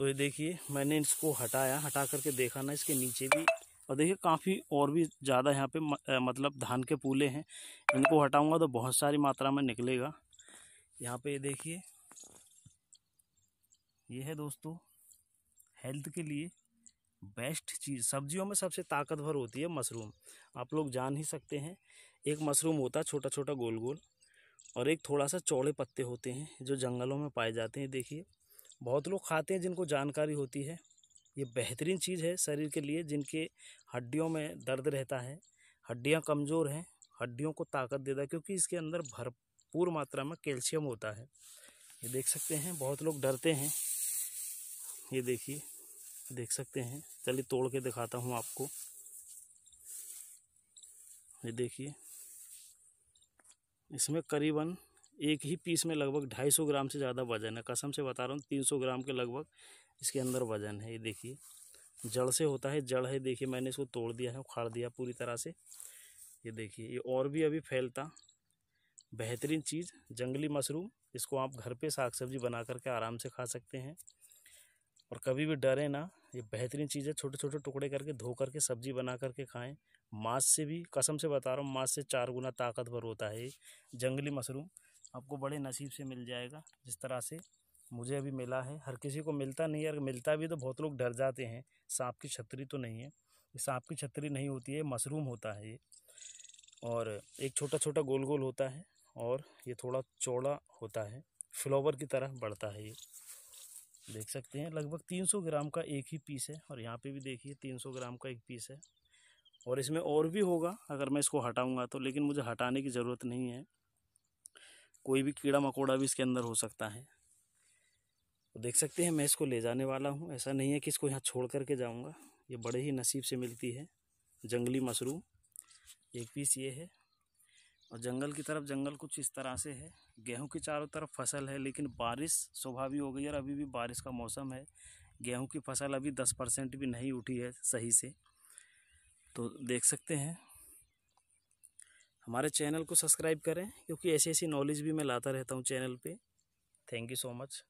तो ये देखिए मैंने इसको हटाया हटा करके देखा ना इसके नीचे भी और देखिए काफ़ी और भी ज़्यादा यहाँ पे मतलब धान के पूले हैं इनको हटाऊंगा तो बहुत सारी मात्रा में निकलेगा यहाँ पे ये देखिए ये है दोस्तों हेल्थ के लिए बेस्ट चीज़ सब्जियों में सबसे ताकतवर होती है मशरूम आप लोग जान ही सकते हैं एक मशरूम होता है छोटा छोटा गोल गोल और एक थोड़ा सा चौड़े पत्ते होते हैं जो जंगलों में पाए जाते हैं देखिए बहुत लोग खाते हैं जिनको जानकारी होती है ये बेहतरीन चीज़ है शरीर के लिए जिनके हड्डियों में दर्द रहता है हड्डियाँ कमज़ोर हैं हड्डियों को ताकत देता है क्योंकि इसके अंदर भरपूर मात्रा में कैल्शियम होता है ये देख सकते हैं बहुत लोग डरते हैं ये देखिए देख सकते हैं चलिए तोड़ के दिखाता हूँ आपको ये देखिए इसमें करीबन एक ही पीस में लगभग ढाई सौ ग्राम से ज़्यादा वजन है कसम से बता रहा हूँ तीन सौ ग्राम के लगभग इसके अंदर वजन है ये देखिए जड़ से होता है जड़ है देखिए मैंने इसको तोड़ दिया है उखाड़ दिया पूरी तरह से ये देखिए ये और भी अभी फैलता बेहतरीन चीज़ जंगली मशरूम इसको आप घर पर साग सब्जी बना करके आराम से खा सकते हैं और कभी भी डरे ना ये बेहतरीन चीज़ है छोटे छोटे टुकड़े करके धो करके सब्जी बना करके खाएं मांस से भी कसम से बता रहा हूँ मांस से चार गुना ताकतवर होता है जंगली मशरूम आपको बड़े नसीब से मिल जाएगा जिस तरह से मुझे अभी मिला है हर किसी को मिलता नहीं है अगर मिलता भी तो बहुत लोग डर जाते हैं सांप की छतरी तो नहीं है सांप की छतरी नहीं होती है मशरूम होता है ये और एक छोटा छोटा गोल गोल होता है और ये थोड़ा चौड़ा होता है फ्लावर की तरह बढ़ता है ये देख सकते हैं लगभग 300 ग्राम का एक ही पीस है और यहाँ पे भी देखिए 300 ग्राम का एक पीस है और इसमें और भी होगा अगर मैं इसको हटाऊँगा तो लेकिन मुझे हटाने की ज़रूरत नहीं है कोई भी कीड़ा मकोड़ा भी इसके अंदर हो सकता है तो देख सकते हैं मैं इसको ले जाने वाला हूँ ऐसा नहीं है कि इसको यहाँ छोड़ करके जाऊँगा ये बड़े ही नसीब से मिलती है जंगली मशरूम एक पीस ये है और जंगल की तरफ जंगल कुछ इस तरह से है गेहूं की चारों तरफ फसल है लेकिन बारिश स्वभावी हो गई और अभी भी बारिश का मौसम है गेहूं की फसल अभी दस परसेंट भी नहीं उठी है सही से तो देख सकते हैं हमारे चैनल को सब्सक्राइब करें क्योंकि ऐसी ऐसी नॉलेज भी मैं लाता रहता हूँ चैनल पर थैंक यू सो मच